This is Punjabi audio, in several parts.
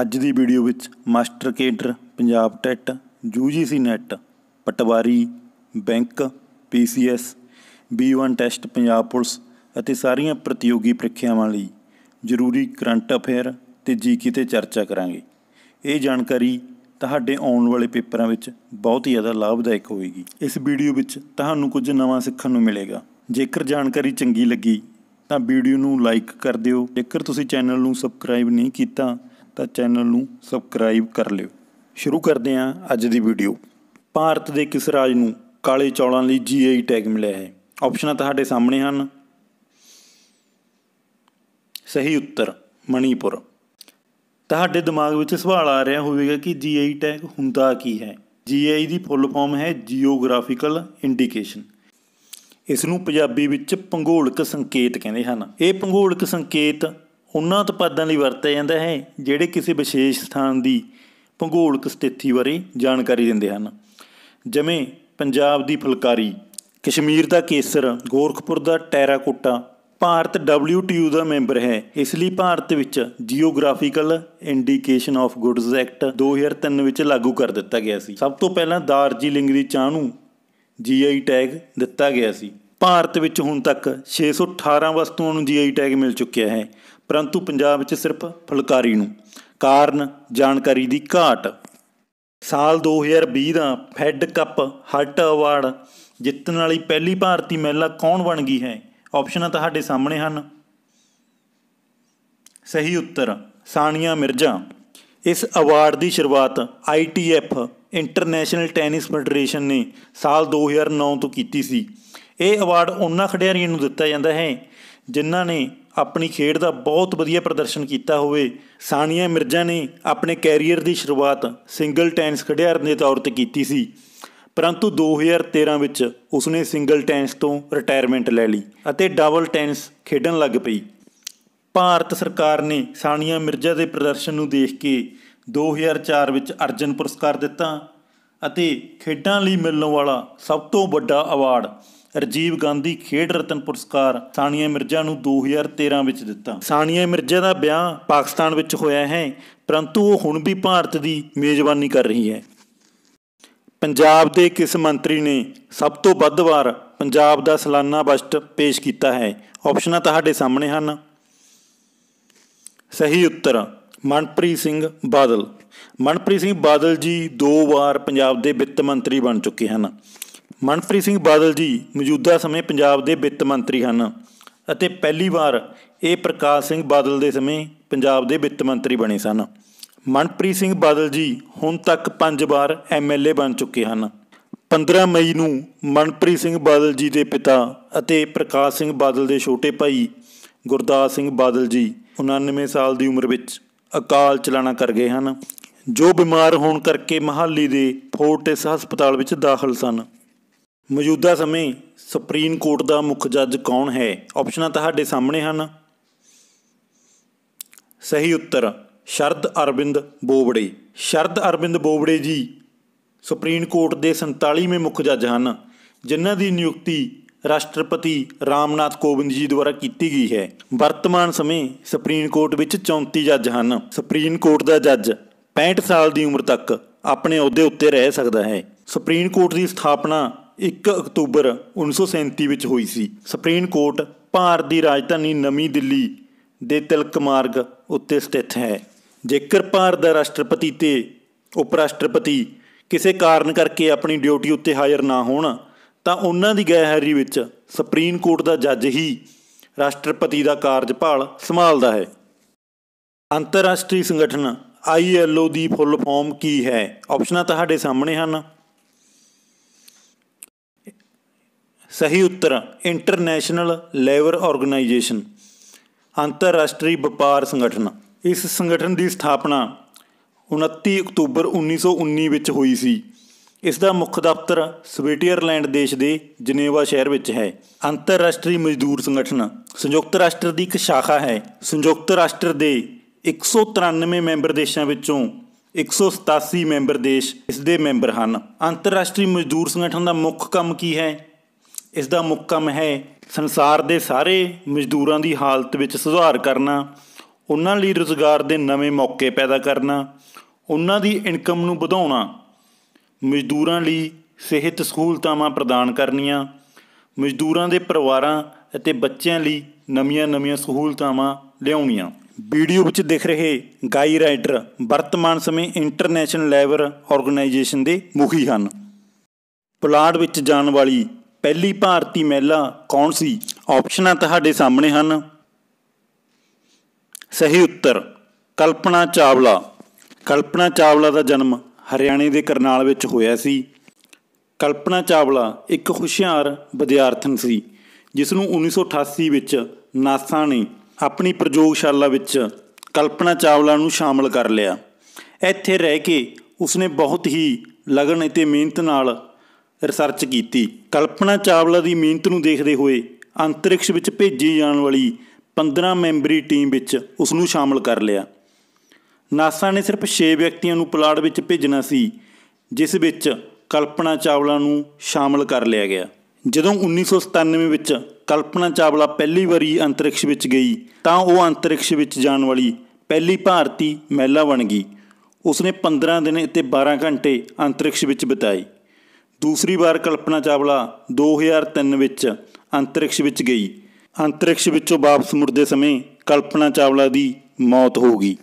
ਅੱਜ ਦੀ ਵੀਡੀਓ ਵਿੱਚ master cadre Punjab TET UGC NET patwari bank PCS B1 test Punjab police ਅਤੇ ਸਾਰੀਆਂ ਪ੍ਰਤੀਯੋਗੀ ਪ੍ਰੀਖਿਆਵਾਂ ਲਈ ਜ਼ਰੂਰੀ ਕਰੰਟ ਅਫੇਅਰ ਤੇ ਜੀਕੇ ਤੇ ਚਰਚਾ ਕਰਾਂਗੇ ਇਹ ਜਾਣਕਾਰੀ ਤੁਹਾਡੇ ਆਉਣ ਵਾਲੇ ਪੇਪਰਾਂ ਵਿੱਚ ਬਹੁਤ ਹੀ ਜ਼ਿਆਦਾ ਲਾਭਦਾਇਕ ਹੋਵੇਗੀ ਇਸ ਵੀਡੀਓ ਵਿੱਚ ਤੁਹਾਨੂੰ ਕੁਝ ਨਵਾਂ ਸਿੱਖਣ ਨੂੰ ਮਿਲੇਗਾ ਜੇਕਰ ਜਾਣਕਾਰੀ ਚੰਗੀ ਲੱਗੀ ਤਾਂ ਵੀਡੀਓ ਨੂੰ ਲਾਈਕ ਕਰ ਦਿਓ ਜੇਕਰ ਤੁਸੀਂ ਚੈਨਲ ਨੂੰ ਸਬਸਕ੍ਰਾਈਬ ਨਹੀਂ ਕੀਤਾ ਤਾਂ ਚੈਨਲ ਨੂੰ ਸਬਸਕ੍ਰਾਈਬ ਕਰ ਲਿਓ ਸ਼ੁਰੂ ਕਰਦੇ ਹਾਂ ਅੱਜ ਦੀ ਵੀਡੀਓ ਭਾਰਤ ਦੇ ਕਿਸ ਰਾਜ ਨੂੰ ਕਾਲੇ ਚੌਲਾਂ ਲਈ ਜੀਆਈ ਟੈਗ e ਮਿਲਿਆ ਹੈ ਆਪਸ਼ਨਾਂ ਤੁਹਾਡੇ ਸਾਹਮਣੇ ਹਨ ਸਹੀ ਉੱਤਰ ਮਣੀਪੁਰ ਤੁਹਾਡੇ ਦਿਮਾਗ ਵਿੱਚ ਸਵਾਲ ਆ ਰਿਹਾ ਹੋਵੇਗਾ ਕਿ ਜੀਆਈ ਟੈਗ e ਹੁੰਦਾ ਕੀ ਹੈ ਜੀਆਈ e ਦੀ ਫੁੱਲ ਫਾਰਮ ਹੈ ਜੀਓਗ੍ਰਾਫੀਕਲ ਇੰਡੀਕੇਸ਼ਨ ਇਸ ਨੂੰ ਪੰਜਾਬੀ ਵਿੱਚ ਭੂਗੋਲਿਕ ਸੰਕੇਤ ਕਹਿੰਦੇ ਹਨ ਇਹ ਭੂਗੋਲਿਕ ਸੰਕੇਤ ਉਹਨਾਂ ਉਤਪਾਦਾਂ ਲਈ ਵਰਤਿਆ ਜਾਂਦਾ ਹੈ ਜਿਹੜੇ ਕਿਸੇ ਵਿਸ਼ੇਸ਼ ਸਥਾਨ ਦੀ ਭੂਗੋਲਿਕ ਸਥਿਤੀ ਬਾਰੇ ਜਾਣਕਾਰੀ ਦਿੰਦੇ ਹਨ ਜਿਵੇਂ ਪੰਜਾਬ ਦੀ ਫੁਲਕਾਰੀ ਕਸ਼ਮੀਰ ਦਾ ਕੇਸਰ ਗੋਰਖਪੁਰ ਦਾ ਟੈਰਾਕੋਟਾ ਭਾਰਤ WTO ਦਾ ਮੈਂਬਰ ਹੈ ਇਸ ਲਈ ਭਾਰਤ ਵਿੱਚ geographical indication of goods act 2003 ਵਿੱਚ ਲਾਗੂ ਕਰ ਦਿੱਤਾ ਗਿਆ ਸੀ ਸਭ ਤੋਂ ਪਹਿਲਾਂ ਦਾਰਜੀਲਿੰਗ ਦੀ ਚਾਹ ਨੂੰ GI ਟੈਗ ਦਿੱਤਾ ਗਿਆ ਸੀ ਭਾਰਤ ਵਿੱਚ ਹੁਣ ਤੱਕ 618 ਵਸਤੂਆਂ ਨੂੰ GI ਟੈਗ ਮਿਲ ਚੁੱਕਿਆ ਹੈ ਪਰੰਤੂ ਪੰਜਾਬ ਵਿੱਚ ਸਿਰਫ ਫੁਲਕਾਰੀ ਨੂੰ ਕਾਰਨ ਜਾਣਕਾਰੀ ਦੀ ਘਾਟ ਸਾਲ 2020 ਦਾ ਫੈਡ ਕੱਪ ਹਟ ਅਵਾਰਡ ਜਿੱਤਣ ਵਾਲੀ ਪਹਿਲੀ ਭਾਰਤੀ ਮਹਿਲਾ ਕੌਣ ਬਣ ਗਈ ਹੈ ਆਪਸ਼ਨਾਂ ਤੁਹਾਡੇ ਸਾਹਮਣੇ ਹਨ ਸਹੀ ਉੱਤਰ ਸਾਨੀਆ ਮਿਰਜ਼ਾ ਇਸ ਅਵਾਰਡ ਦੀ ਸ਼ੁਰੂਆਤ ITF ਇੰਟਰਨੈਸ਼ਨਲ ਟੈਨਿਸ ਫੈਡਰੇਸ਼ਨ ਨੇ ਸਾਲ 2009 ਤੋਂ ਕੀਤੀ ਸੀ ਇਹ ਅਵਾਰਡ ਉਹਨਾਂ ਖਿਡਾਰੀਆਂ ਨੂੰ ਦਿੱਤਾ ਜਾਂਦਾ ਹੈ ਜਿਨ੍ਹਾਂ ਨੇ ਆਪਣੀ ਖੇਡ ਦਾ ਬਹੁਤ ਵਧੀਆ ਪ੍ਰਦਰਸ਼ਨ ਕੀਤਾ ਹੋਵੇ ਸਾਨੀਆ ਮਿਰਜ਼ਾ ਨੇ ਆਪਣੇ ਕੈਰੀਅਰ ਦੀ ਸ਼ੁਰੂਆਤ ਸਿੰਗਲ ਟੈਨਿਸ ਖਿਡਾਰਨ ਦੇ ਤੌਰ ਤੇ ਕੀਤੀ ਸੀ ਪਰੰਤੂ 2013 ਵਿੱਚ ਉਸਨੇ ਸਿੰਗਲ ਟੈਨਿਸ ਤੋਂ ਰਿਟਾਇਰਮੈਂਟ ਲੈ ਲਈ ਅਤੇ ਡਬਲ ਟੈਨਿਸ ਖੇਡਣ ਲੱਗ ਪਈ ਭਾਰਤ ਸਰਕਾਰ ਨੇ ਸਾਨੀਆ ਮਿਰਜ਼ਾ ਦੇ ਪ੍ਰਦਰਸ਼ਨ ਨੂੰ ਦੇਖ ਕੇ 2004 ਵਿੱਚ ਅਰਜਨ ਪੁਰਸਕਾਰ ਦਿੱਤਾ ਅਤੇ ਖੇਡਾਂ ਲਈ ਮਿਲਣ ਵਾਲਾ ਸਭ ਤੋਂ ਵੱਡਾ ਅਵਾਰਡ ਰਜੀਵ ਗਾਂਧੀ ਖੇਡ ਰਤਨ ਪੁਰਸਕਾਰ ਸਾਨੀਆ ਮਿਰਜ਼ਾ ਨੂੰ 2013 ਵਿੱਚ ਦਿੱਤਾ ਸਾਨੀਆ ਮਿਰਜ਼ਾ ਦਾ ਵਿਆਹ ਪਾਕਿਸਤਾਨ ਵਿੱਚ ਹੋਇਆ ਹੈ ਪਰੰਤੂ ਉਹ ਹੁਣ ਵੀ ਭਾਰਤ ਦੀ ਮੇਜ਼ਬਾਨੀ ਕਰ ਰਹੀ ਹੈ ਪੰਜਾਬ ਦੇ ਕਿਸ ਮੰਤਰੀ ਨੇ ਸਭ ਤੋਂ ਵੱਧ ਵਾਰ ਪੰਜਾਬ ਦਾ ਸਾਲਾਨਾ ਬਜਟ ਪੇਸ਼ ਕੀਤਾ ਹੈ ਆਪਸ਼ਨਾਂ ਤੁਹਾਡੇ ਸਾਹਮਣੇ ਹਨ ਸਹੀ ਉੱਤਰ ਮਨਪ੍ਰੀਤ ਸਿੰਘ ਬਾਦਲ ਮਨਪ੍ਰੀਤ ਸਿੰਘ ਬਾਦਲ ਜੀ ਦੋ ਵਾਰ ਪੰਜਾਬ ਦੇ ਵਿੱਤ ਮੰਤਰੀ ਬਣ ਚੁੱਕੇ ਹਨ ਮਨਪ੍ਰੀਤ ਸਿੰਘ ਬਾਦਲ ਜੀ ਮੌਜੂਦਾ ਸਮੇਂ ਪੰਜਾਬ ਦੇ ਵਿੱਤ ਮੰਤਰੀ ਹਨ ਅਤੇ ਪਹਿਲੀ ਵਾਰ ਇਹ ਪ੍ਰਕਾਸ਼ ਸਿੰਘ ਬਾਦਲ ਦੇ ਸਮੇਂ ਪੰਜਾਬ ਦੇ ਵਿੱਤ ਮੰਤਰੀ ਬਣੇ ਸਨ ਮਨਪ੍ਰੀਤ ਸਿੰਘ ਬਾਦਲ ਜੀ ਹੁਣ ਤੱਕ 5 ਵਾਰ ਐਮਐਲਏ ਬਣ ਚੁੱਕੇ ਹਨ 15 ਮਈ ਨੂੰ ਮਨਪ੍ਰੀਤ ਸਿੰਘ ਬਾਦਲ ਜੀ ਦੇ ਪਿਤਾ ਅਤੇ ਪ੍ਰਕਾਸ਼ ਸਿੰਘ ਬਾਦਲ ਦੇ ਛੋਟੇ ਭਾਈ ਗੁਰਦਾਸ ਸਿੰਘ ਬਾਦਲ ਜੀ 99 ਸਾਲ ਦੀ ਉਮਰ ਵਿੱਚ ਅਕਾਲ ਚਲਾਣਾ ਕਰ ਗਏ ਹਨ ਜੋ ਬਿਮਾਰ ਹੋਣ ਕਰਕੇ ਮਹਾਲੀ ਦੇ ਫੋਰਟਿਸ ਹਸਪਤਾਲ ਵਿੱਚ ਦਾਖਲ ਸਨ ਮੌਜੂਦਾ ਸਮੇਂ ਸੁਪਰੀਮ ਕੋਰਟ ਦਾ ਮੁੱਖ ਜੱਜ ਕੌਣ ਹੈ ਆਪਸ਼ਨਾਂ ਤੁਹਾਡੇ ਸਾਹਮਣੇ ਹਨ ਸਹੀ ਉੱਤਰ ਸ਼ਰਦ ਅਰਬਿੰਦ ਬੋਬੜੇ ਸ਼ਰਦ ਅਰਬਿੰਦ ਬੋਬੜੇ ਜੀ ਸੁਪਰੀਮ ਕੋਰਟ ਦੇ 47ਵੇਂ ਮੁੱਖ ਜੱਜ ਹਨ ਜਿਨ੍ਹਾਂ ਦੀ ਨਿਯੁਕਤੀ ਰਾਸ਼ਟਰਪਤੀ ਰਾਮਨਾਥ ਕੋਵਿੰਦ ਜੀ ਦੁਆਰਾ ਕੀਤੀ ਗਈ ਹੈ ਵਰਤਮਾਨ ਸਮੇਂ ਸੁਪਰੀਮ ਕੋਰਟ ਵਿੱਚ 34 ਜੱਜ ਹਨ ਸੁਪਰੀਮ ਕੋਰਟ ਦਾ ਜੱਜ 65 ਸਾਲ ਦੀ ਉਮਰ ਤੱਕ ਆਪਣੇ ਅਹੁਦੇ ਉੱਤੇ ਰਹਿ ਸਕਦਾ ਹੈ ਸੁਪਰੀਮ ਕੋਰਟ ਦੀ ਸਥਾਪਨਾ 1 ਅਕਤੂਬਰ 1937 ਵਿੱਚ ਹੋਈ ਸੀ ਸੁਪਰੀਮ ਕੋਰਟ ਭਾਰਤ ਦੀ ਰਾਜਧਾਨੀ ਨਵੀਂ ਦਿੱਲੀ ਦੇ ਤਿਲਕ ਮਾਰਗ ਉੱਤੇ ਸਥਿਤ ਹੈ ਜੇਕਰ ਭਾਰਤ ਦਾ ਰਾਸ਼ਟਰਪਤੀ ਤੇ ਉਪ ਰਾਸ਼ਟਰਪਤੀ ਕਿਸੇ ਕਾਰਨ ਕਰਕੇ ਆਪਣੀ ਡਿਊਟੀ ਉੱਤੇ ਹਾਜ਼ਰ ਨਾ ਹੋਣ ਤਾਂ ਉਹਨਾਂ ਦੀ ਗੈਰਹਾਜ਼ਰੀ ਵਿੱਚ ਸੁਪਰੀਮ ਕੋਰਟ ਦਾ ਜੱਜ ਹੀ ਰਾਸ਼ਟਰਪਤੀ ਦਾ ਕਾਰਜਭਾਲ ਸੰਭਾਲਦਾ ਹੈ ਅੰਤਰਰਾਸ਼ਟਰੀ ਸੰਗਠਨ ਆਈਐਲਓ ਦੀ ਫੁੱਲ ਫਾਰਮ ਕੀ ਹੈ ਆਪਸ਼ਨਾਂ ਤੁਹਾਡੇ ਸਾਹਮਣੇ ਹਨ ਸਹੀ ਉੱਤਰ ਇੰਟਰਨੈਸ਼ਨਲ ਲੇਬਰ ਆਰਗੇਨਾਈਜੇਸ਼ਨ ਅੰਤਰਰਾਸ਼ਟਰੀ ਵਪਾਰ ਸੰਗਠਨ ਇਸ ਸੰਗਠਨ ਦੀ ਸਥਾਪਨਾ 29 ਅਕਤੂਬਰ 1919 ਵਿੱਚ ਹੋਈ ਸੀ ਇਸ ਦਾ ਮੁੱਖ ਦਫ਼ਤਰ ਸਵਿਟਜ਼ਰਲੈਂਡ ਦੇਸ਼ ਦੇ ਜਨੇਵਾ ਸ਼ਹਿਰ ਵਿੱਚ ਹੈ ਅੰਤਰਰਾਸ਼ਟਰੀ ਮਜ਼ਦੂਰ ਸੰਗਠਨ ਸੰਯੁਕਤ ਰਾਸ਼ਟਰ ਦੀ ਇੱਕ ਸ਼ਾਖਾ ਹੈ ਸੰਯੁਕਤ ਰਾਸ਼ਟਰ ਦੇ 193 ਮੈਂਬਰ ਦੇਸ਼ਾਂ ਵਿੱਚੋਂ 187 ਮੈਂਬਰ ਦੇਸ਼ ਇਸ ਦੇ ਮੈਂਬਰ ਹਨ ਅੰਤਰਰਾਸ਼ਟਰੀ ਮਜ਼ਦੂਰ ਸੰਗਠਨ ਦਾ ਮੁੱਖ ਕੰਮ ਕੀ ਹੈ ਇਸ ਦਾ ਮੁੱਖ ਕੰਮ ਹੈ ਸੰਸਾਰ ਦੇ ਸਾਰੇ ਮਜ਼ਦੂਰਾਂ ਦੀ ਹਾਲਤ ਵਿੱਚ ਸੁਧਾਰ ਕਰਨਾ ਉਹਨਾਂ ਲਈ ਰੋਜ਼ਗਾਰ ਦੇ ਨਵੇਂ ਮੌਕੇ ਪੈਦਾ ਕਰਨਾ ਉਹਨਾਂ ਦੀ ਇਨਕਮ ਨੂੰ ਵਧਾਉਣਾ ਮਜ਼ਦੂਰਾਂ ਲਈ ਸਿਹਤ ਸਹੂਲਤਾਵਾਂ ਪ੍ਰਦਾਨ ਕਰਨੀਆਂ ਮਜ਼ਦੂਰਾਂ ਦੇ ਪਰਿਵਾਰਾਂ ਅਤੇ ਬੱਚਿਆਂ ਲਈ ਨਵੀਆਂ-ਨਵੀਆਂ ਸਹੂਲਤਾਵਾਂ ਲਿਆਉਣੀਆਂ ਵੀਡੀਓ ਵਿੱਚ ਦਿਖ ਰਹੇ ਗਾਈ ਰਾਈਡਰ ਵਰਤਮਾਨ ਸਮੇਂ ਇੰਟਰਨੈਸ਼ਨਲ ਲੇਬਰ ਆਰਗੇਨਾਈਜੇਸ਼ਨ ਦੇ ਮੁਖੀ ਹਨ ਪਲਾਟ ਵਿੱਚ ਜਾਣ ਵਾਲੀ ਪਹਿਲੀ ਭਾਰਤੀ ਮਹਿਲਾ ਕੌਣ ਸੀ ਆਪਸ਼ਨਾਂ ਤੁਹਾਡੇ ਸਾਹਮਣੇ ਹਨ ਸਹੀ ਉੱਤਰ ਕਲਪਨਾ ਚਾਵਲਾ ਕਲਪਨਾ ਚਾਵਲਾ ਦਾ ਜਨਮ ਹਰਿਆਣੇ ਦੇ ਕਰਨਾਲ ਵਿੱਚ ਹੋਇਆ ਸੀ ਕਲਪਨਾ ਚਾਵਲਾ ਇੱਕ ਹੁਸ਼ਿਆਰ ਵਿਦਿਆਰਥਣ ਸੀ ਜਿਸ ਨੂੰ 1988 ਵਿੱਚ ਨਾਸਾ ਨੇ ਆਪਣੀ ਪ੍ਰਯੋਗਸ਼ਾਲਾ ਵਿੱਚ ਕਲਪਨਾ ਚਾਵਲਾ ਨੂੰ ਸ਼ਾਮਲ ਕਰ ਲਿਆ ਇੱਥੇ ਰਹਿ ਕੇ ਉਸਨੇ ਬਹੁਤ ਹੀ ਲਗਨ ਅਤੇ ਮਿਹਨਤ ਨਾਲ ਰਿਸਰਚ ਕੀਤੀ ਕਲਪਨਾ ਚਾਵਲਾ ਦੀ ਮਿਹਨਤ ਨੂੰ ਦੇਖਦੇ ਹੋਏ ਅੰਤਰਿਕਸ਼ ਵਿੱਚ ਭੇਜੀ ਜਾਣ ਵਾਲੀ 15 ਮੈਂਬਰੀ ਟੀਮ ਵਿੱਚ ਉਸ ਨੂੰ ਸ਼ਾਮਲ ਕਰ ਲਿਆ ਨਾਸਾ ਨੇ ਸਿਰਫ 6 ਵਿਅਕਤੀਆਂ ਨੂੰ ਪੁਲਾੜ ਵਿੱਚ ਭੇਜਣਾ ਸੀ ਜਿਸ ਵਿੱਚ ਕਲਪਨਾ ਚਾਵਲਾ ਨੂੰ ਸ਼ਾਮਲ ਕਰ ਲਿਆ ਗਿਆ ਜਦੋਂ 1997 ਵਿੱਚ ਕਲਪਨਾ ਚਾਵਲਾ ਪਹਿਲੀ ਵਾਰੀ ਅੰਤਰਿਕਸ਼ ਵਿੱਚ ਗਈ ਤਾਂ ਉਹ ਅੰਤਰਿਕਸ਼ ਵਿੱਚ ਜਾਣ ਵਾਲੀ ਪਹਿਲੀ ਭਾਰਤੀ ਮਹਿਲਾ ਬਣ ਗਈ ਉਸਨੇ 15 ਦਿਨ ਅਤੇ 12 ਘੰਟੇ ਅੰਤਰਿਕਸ਼ ਵਿੱਚ ਬਿਤਾਏ ਦੂਸਰੀ ਵਾਰ ਕਲਪਨਾ ਚਾਵਲਾ 2003 ਵਿੱਚ ਅੰਤਰਿਕਸ਼ ਵਿੱਚ ਗਈ ਅੰਤਰਿਕਸ਼ ਵਿੱਚੋਂ ਵਾਪਸ ਮੁੜਦੇ ਸਮੇਂ ਕਲਪਨਾ ਚਾਵਲਾ ਦੀ ਮੌਤ ਹੋ ਗਈ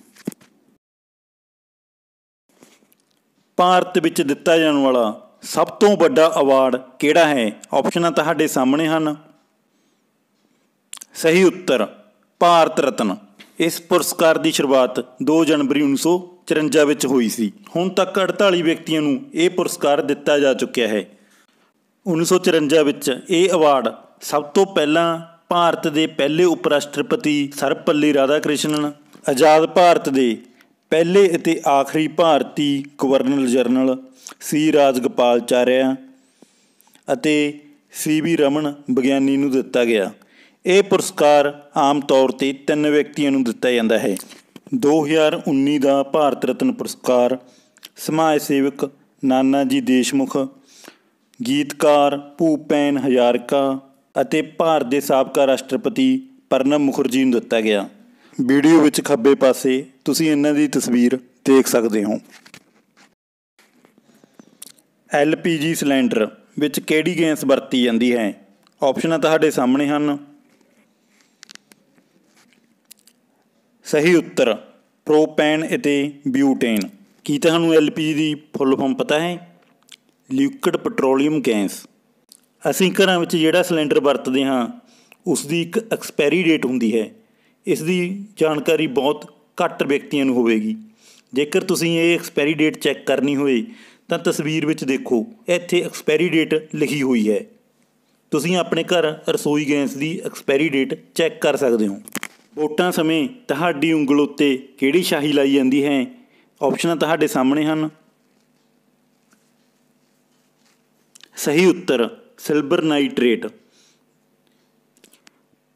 ਭਾਰਤ ਵਿੱਚ ਦਿੱਤਾ ਜਾਣ ਵਾਲਾ ਸਭ ਤੋਂ ਵੱਡਾ ਅਵਾਰਡ ਕਿਹੜਾ ਹੈ ਆਪਸ਼ਨਾਂ ਤੁਹਾਡੇ ਸਾਹਮਣੇ ਹਨ ਸਹੀ ਉੱਤਰ ਭਾਰਤ ਰਤਨ ਇਸ ਪੁਰਸਕਾਰ ਦੀ ਸ਼ੁਰੂਆਤ 2 ਜਨਵਰੀ 54 ਵਿੱਚ ਹੋਈ ਸੀ ਹੁਣ ਤੱਕ 48 ਵਿਅਕਤੀਆਂ ਨੂੰ ਇਹ ਪੁਰਸਕਾਰ ਦਿੱਤਾ ਜਾ ਚੁੱਕਿਆ ਹੈ 1954 ਵਿੱਚ ਇਹ ਅਵਾਰਡ ਸਭ ਤੋਂ ਪਹਿਲਾਂ ਭਾਰਤ ਦੇ ਪਹਿਲੇ ਉਪ ਰਾਸ਼ਟਰਪਤੀ ਸਰਪੱਲੀ ਰਾਧਾਕ੍ਰਿਸ਼ਨਨ ਆਜ਼ਾਦ ਭਾਰਤ ਦੇ ਪਹਿਲੇ ਅਤੇ ਆਖਰੀ ਭਾਰਤੀ ਗਵਰਨਰ ਜਨਰਲ ਸੀ ਰਾਜਗਪਾਲ ਚਾਰਿਆ ਅਤੇ ਸੀ ਵੀ ਰਮਨ ਵਿਗਿਆਨੀ ਨੂੰ ਦਿੱਤਾ ਗਿਆ ਇਹ ਪੁਰਸਕਾਰ ਆਮ ਤੌਰ ਤੇ ਤਿੰਨ ਵਿਅਕਤੀਆਂ ਨੂੰ ਦਿੱਤਾ ਜਾਂਦਾ ਹੈ 2019 ਦਾ ਭਾਰਤ ਰਤਨ ਪੁਰਸਕਾਰ ਸਮਾਜ ਸੇਵਕ ਨਾਨਾ ਜੀ ਦੇਸ਼ਮੁਖ ਗੀਤਕਾਰ ਭੂਪੈਨ ਹਜ਼ਾਰਿਕਾ ਅਤੇ ਭਾਰਤ ਦੇ ਸਾਬਕਾ ਰਾਸ਼ਟਰਪਤੀ ਪਰਨਮ ਮੁਖਰਜੀ ਨੂੰ ਦਿੱਤਾ ਗਿਆ ਵੀਡੀਓ ਵਿੱਚ ਖੱਬੇ ਪਾਸੇ ਤੁਸੀਂ ਇਹਨਾਂ ਦੀ ਤਸਵੀਰ ਦੇਖ ਸਕਦੇ ਹੋ ਐਲਪੀਜੀ ਸਿਲੰਡਰ ਵਿੱਚ ਕਿਹੜੀ ਗੈਸ ਵਰਤੀ ਜਾਂਦੀ ਹੈ ਆਪਸ਼ਨਾਂ ਤੁਹਾਡੇ ਸਾਹਮਣੇ ਹਨ ਸਹੀ ਉੱਤਰ ਪ੍ਰੋਪੇਨ ਅਤੇ ਬਿਊਟੇਨ ਕੀ ਤੁਹਾਨੂੰ ਐਲਪੀਜੀ ਦੀ ਫੁੱਲ ਫਾਰਮ ਪਤਾ ਹੈ ਲਿਕਵਿਡ ਪੈਟਰੋਲੀਅਮ ਗੈਸ ਅਸੀਂ ਘਰਾਂ ਵਿੱਚ ਜਿਹੜਾ ਸਿਲੰਡਰ ਵਰਤਦੇ ਹਾਂ ਉਸ ਦੀ ਇੱਕ ਐਕਸਪਾਇਰੀ ਡੇਟ ਹੁੰਦੀ ਹੈ ਇਸ ਦੀ ਜਾਣਕਾਰੀ ਬਹੁਤ ਘੱਟ ਵਿਅਕਤੀਆਂ ਨੂੰ ਹੋਵੇਗੀ ਜੇਕਰ ਤੁਸੀਂ ਇਹ ਐਕਸਪਾਇਰੀ ਡੇਟ ਚੈੱਕ ਕਰਨੀ ਹੋਵੇ ਤਾਂ ਤਸਵੀਰ ਵਿੱਚ ਦੇਖੋ ਇੱਥੇ ਐਕਸਪਾਇਰੀ ਡੇਟ ਲਿਖੀ ਹੋਈ ਹੈ ਤੁਸੀਂ ਆਪਣੇ ਘਰ ਰਸੋਈ ਗੈਸ ਦੀ ਐਕਸਪਾਇਰੀ ਡੇਟ ਚੈੱਕ ਕਰ ਸਕਦੇ ਹੋ ਵੋਟਾਂ ਸਮੇਂ ਤੁਹਾਡੀ ਉਂਗਲ ਉੱਤੇ ਕਿਹੜੀ ਸ਼ਾਹੀ ਲਾਈ ਜਾਂਦੀ ਹੈ ਆਪਸ਼ਨਾਂ ਤੁਹਾਡੇ ਸਾਹਮਣੇ ਹਨ ਸਹੀ ਉੱਤਰ ਸਿਲਵਰ ਨਾਈਟ੍ਰੇਟ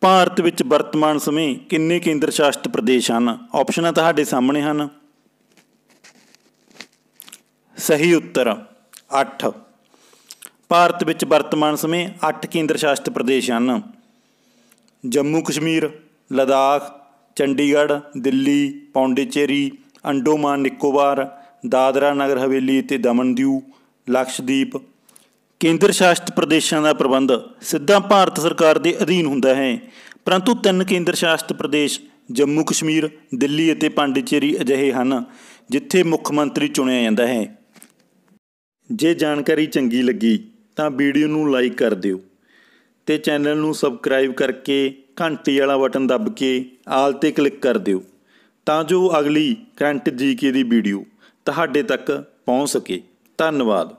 ਭਾਰਤ ਵਿੱਚ ਵਰਤਮਾਨ ਸਮੇਂ ਕਿੰਨੇ ਕੇਂਦਰ ਸ਼ਾਸਿਤ ਪ੍ਰਦੇਸ਼ ਹਨ ਆਪਸ਼ਨਾਂ ਤੁਹਾਡੇ ਸਾਹਮਣੇ ਹਨ ਸਹੀ ਉੱਤਰ 8 ਭਾਰਤ ਵਿੱਚ ਵਰਤਮਾਨ ਸਮੇਂ 8 ਕੇਂਦਰ ਸ਼ਾਸਿਤ ਪ੍ਰਦੇਸ਼ ਹਨ ਜੰਮੂ ਕਸ਼ਮੀਰ ਲਦਾਖ ਚੰਡੀਗੜ੍ਹ ਦਿੱਲੀ ਪੌਂਡੀਚੇਰੀ ਅੰਡੋਮਾਨ ਨਿਕੋਬਾਰ ਦਾਦਰਾ ਨਗਰ ਹਵੇਲੀ ਤੇ ਦਮਨ ਦਿਊ ਲਕਸ਼ਦੀਪ ਕੇਂਦਰ ਸ਼ਾਸਿਤ ਪ੍ਰਦੇਸ਼ਾਂ ਦਾ ਪ੍ਰਬੰਧ ਸਿੱਧਾ ਭਾਰਤ ਸਰਕਾਰ ਦੇ ਅਧੀਨ ਹੁੰਦਾ ਹੈ ਪਰੰਤੂ ਤਿੰਨ ਕੇਂਦਰ ਸ਼ਾਸਿਤ ਪ੍ਰਦੇਸ਼ ਜੰਮੂ ਕਸ਼ਮੀਰ ਦਿੱਲੀ ਅਤੇ ਪਾਂਡੀਚੇਰੀ ਅਜਿਹੇ ਹਨ ਜਿੱਥੇ ਮੁੱਖ ਮੰਤਰੀ ਚੁਣਿਆ ਜਾਂਦਾ ਹੈ ਜੇ ਜਾਣਕਾਰੀ ਚੰਗੀ ਲੱਗੀ ਤਾਂ ਵੀਡੀਓ ਨੂੰ ਲਾਈਕ ਕਰ ਦਿਓ ਤੇ ਚੈਨਲ ਨੂੰ ਸਬਸਕ੍ਰਾਈਬ ਕਰਕੇ ਘੰਟੀ ਵਾਲਾ ਬਟਨ ਦੱਬ ਕੇ ਆਲ ਤੇ ਕਲਿੱਕ ਕਰ ਦਿਓ ਤਾਂ ਜੋ ਅਗਲੀ ਕਰੰਟ ਜੀਕੇ ਦੀ ਵੀਡੀਓ ਤੁਹਾਡੇ ਤੱਕ ਪਹੁੰਚ ਸਕੇ ਧੰਨਵਾਦ